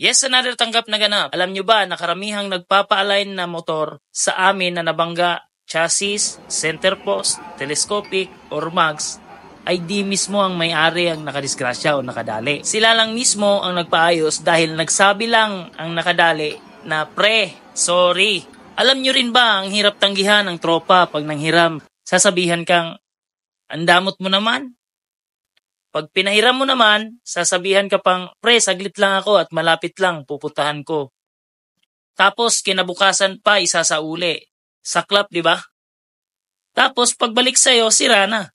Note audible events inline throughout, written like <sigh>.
Yes, another tanggap na ganap. Alam nyo ba na karamihang nagpapa-align na motor sa amin na nabangga, chassis, center post, telescopic, or mags ay di mismo ang may-ari ang nakadisgrasya o nakadali. Sila lang mismo ang nagpaayos dahil nagsabi lang ang nakadali na pre, sorry. Alam nyo rin ba ang hirap tanggihan ng tropa pag nanghiram? Sasabihan kang, andamot mo naman? Pag pinahiram mo naman, sasabihan ka pang, pre, saglit lang ako at malapit lang, pupuntahan ko. Tapos kinabukasan pa isa sa uli. Saklap, di ba? Tapos pagbalik sa'yo, sira na.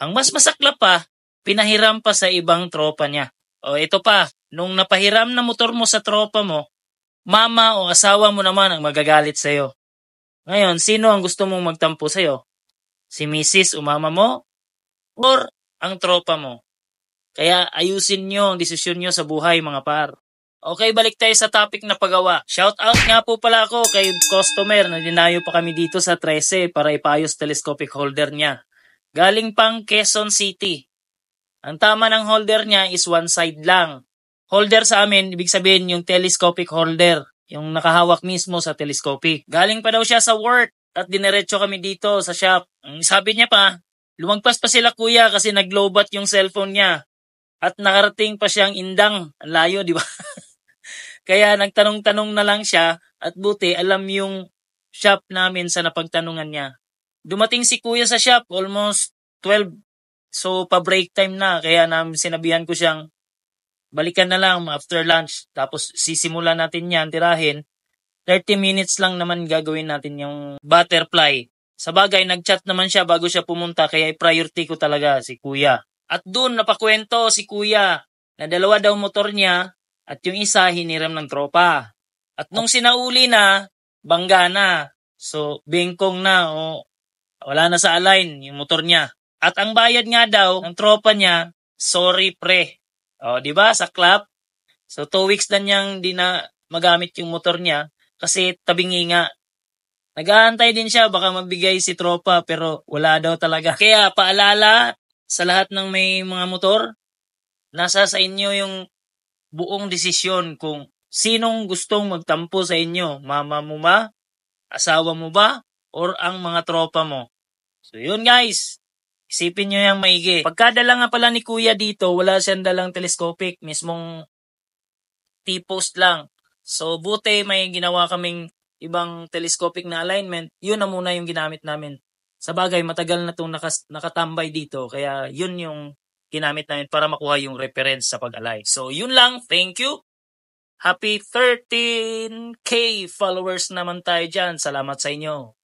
Ang mas masaklap pa, pinahiram pa sa ibang tropa niya. O ito pa, nung napahiram na motor mo sa tropa mo, mama o asawa mo naman ang magagalit sa'yo. Ngayon, sino ang gusto mong magtampo sa'yo? Si misis o mama mo? Or ang tropa mo? Kaya ayusin nyo ang desisyon nyo sa buhay mga par. Okay, balik tayo sa topic na pagawa. Shout out nga po pala ako kay customer na dinayo pa kami dito sa 13 para ipayos telescopic holder niya. Galing pang Quezon City. Ang tama ng holder niya is one side lang. Holder sa amin, ibig sabihin yung telescopic holder, yung nakahawak mismo sa telescopic. Galing pa daw siya sa work at dinerecho kami dito sa shop. Ang sabi niya pa, lumagpas pa sila kuya kasi naglobat yung cellphone niya. At nakarating pa siyang indang. Ang layo, di ba? <laughs> Kaya nagtanong-tanong na lang siya at buti alam yung shop namin sa napagtanungan niya. Dumating si kuya sa shop almost 12. So pa-break time na kaya namin sinabihan ko siyang balikan na lang after lunch. Tapos sisimulan natin niyan, tirahin. 30 minutes lang naman gagawin natin yung butterfly. Sa bagay, nag-chat naman siya bago siya pumunta kaya priority ko talaga si kuya. At doon napakwento si kuya na dalawa daw motor niya at yung isa hiniram ng tropa. At nung sinauli na, bangga na. So, bengkong na o wala na sa align yung motor niya. At ang bayad nga daw ng tropa niya, sorry pre. O, di ba? Sa club? So, two weeks na niyang di na magamit yung motor niya kasi tabingi nga. Nag-aantay din siya, baka magbigay si tropa pero wala daw talaga. Kaya paalala sa lahat ng may mga motor, nasa sa inyo yung buong desisyon kung sinong gustong magtampo sa inyo, mama mo ba, asawa mo ba, or ang mga tropa mo. So yun guys, isipin nyo yung maigi. Pagkadala nga pala ni kuya dito, wala siyang dalang telescopic, mismong T-post lang. So buti may ginawa kaming ibang telescopic na alignment, yun na muna yung ginamit namin. Sa bagay, matagal na itong nakas, nakatambay dito, kaya yun yung ginamit namin para makuha yung reference sa pag-alay. So, yun lang. Thank you. Happy 13K followers naman tayo dyan. Salamat sa inyo.